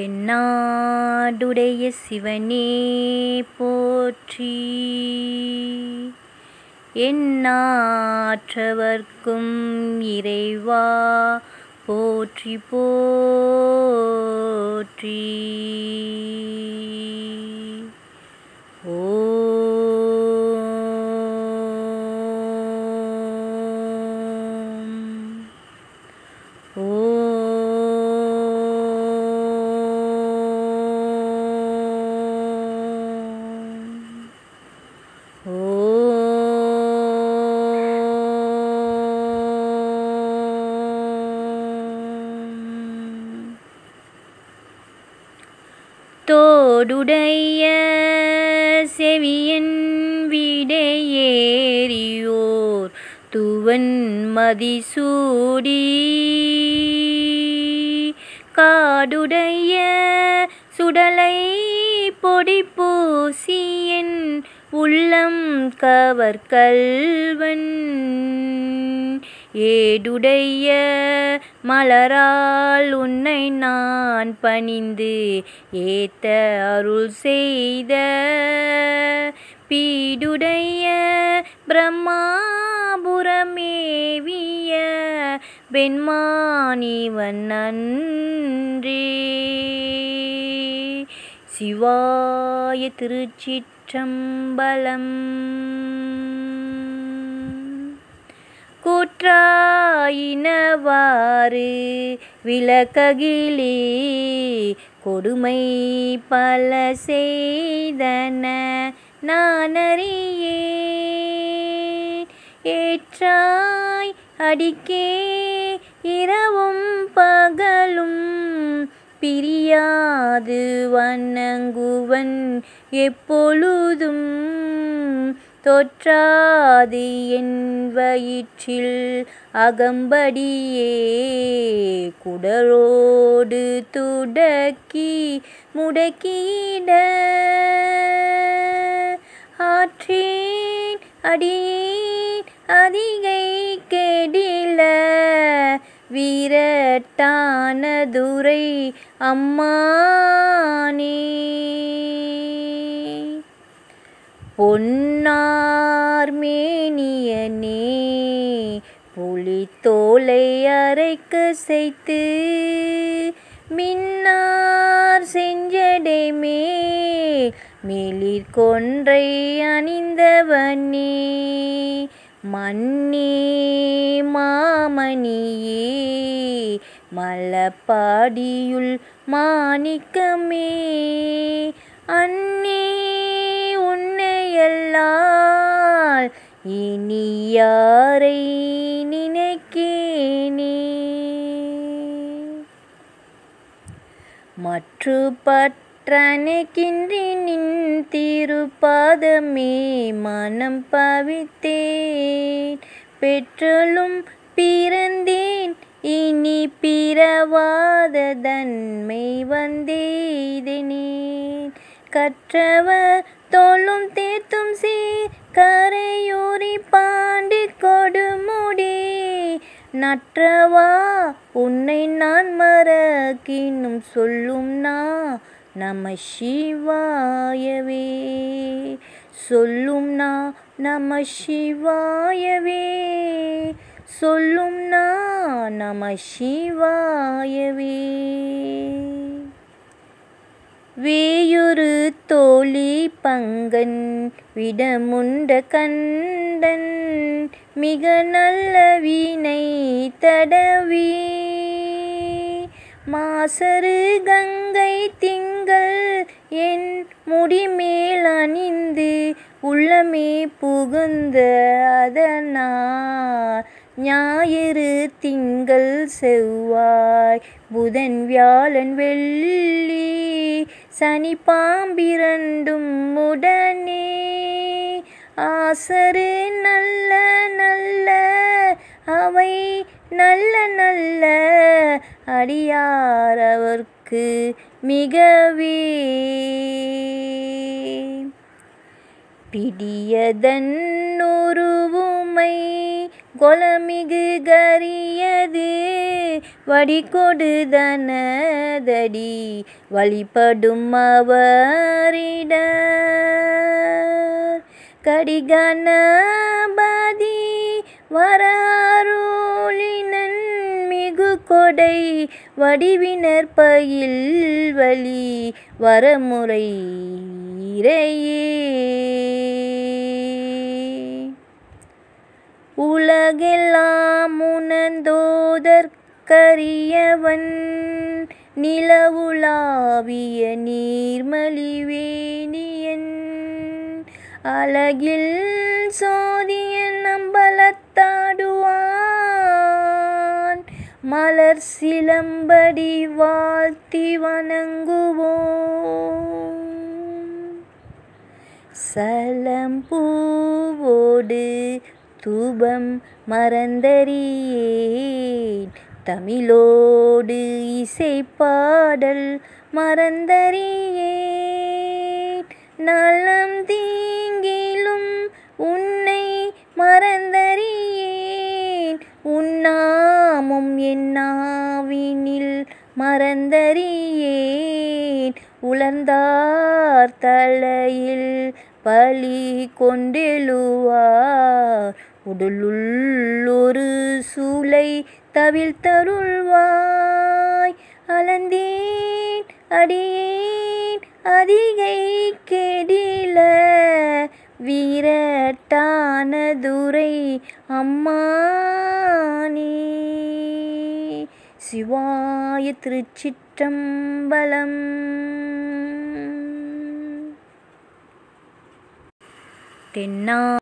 தென்னாடுடைய சிவனே போற்றி என்னாற்றவர்க்கும் இறைவா போற்றி போற்றி தோடுடைய செவியன் விடையேறியோர் துவன் மதிசூடி காடுடைய சுடலை பொடி பூசியின் உள்ளம் கவர்கல்வன் ஏடுடைய மலரால் உன்னை நான் பணிந்து ஏத்த அருள் செய்த பீடுடைய பிரம்மாபுரமேவிய பெண்மானி வண்ணன்றே சிவாய திருச்சிற்றம்பலம் பிறாயினவாறு விளக்ககிலே கொடுமை பல செய்தன நானறியே ஏற்றாய் அடிக்கே இரவும் பகலும் பிரியாது வணங்குவன் எப்பொழுதும் தொற்றாது என்பயிற்றில் அகம்படியே குடரோடு துடக்கி முடக்கியிட ஆற்றேன் அடியேன் அதிகை கெடில வீரட்டான துரை அம்மானே பொன்னார்மேனியனே புலித்தோலை அரைக்க செய்து மின்னார் செஞ்சடைமே மேல் கொன்றை அணிந்தவனே மன்னே மாமணியே மலப்பாடியுள் மாணிக்கமே அன்னே எல்லால் இனி யாரை நினைக்கேனே மற்று பற்றணைக்கின்றேன் நின் திருப்பாதமே மனம் பவித்தேன் பெற்றலும் பிறந்தேன் இனி பிறவாத தன்மை வந்தேதனேன் கற்றவர் தோலும் தீர்த்தும் சீ கரையூறி பாண்டி கொடுமுடி நற்றவா உன்னை நான் மறக்கினும் சொல்லும் நா நம சிவாயவே சொல்லும் நா நம சிவாயவே சொல்லும் நா நம சிவாயவே வேயொரு தோழி பங்கன் விடமுண்ட கண்டன் மிக நல்ல வீணை தடவி மாசரு கங்கை திங்கள் என் முடிமேல் அணிந்து உள்ளமே புகுந்த அதனா ஞாயிறு திங்கள் செவ்வாய் புதன் வியாழன் வெள்ளி சனி பாம்பிரண்டும் உடனே ஆசரு நல்ல நல்ல அவை நல்ல நல்ல அடியார் அவர்க்கு மிகவே பிடியதன் உருவுமை கொலமிகு கரியது வடிகொடுதனதடி வழிபடும் அவரிட கடிகணபதி வராருளினன் மிகு கொடை வடிவினர் பயில் வழி வரமுறை இறையே உலகெல்லாம் உணர்ந்தோதற்கரியவன் நிலவுலாவிய நீர்மலிவேணியன் அழகில் சோதிய நம்பலத்தாடுவான் மலர் சிலம்படி வாழ்த்தி வணங்குவோம் சலம்பூவோடு தூபம் மறந்தறியேன் தமிழோடு இசை பாடல் மறந்தறியேன் நலம் தீங்கிலும் உன்னை மறந்தறியேன் உன்னாமும் என்னாவினில் மறந்தறியேன் உலர்ந்தார் தலையில் பலி கொண்டெழுவார் உடலுள்ளொரு சூளை தவில் தருள்வாய் அலந்தேன் அடியேன் அதிகை கெடில வீரட்டானதுரை அம்மானே சிவாய திருச்சிற்றம்பலம் தென்னா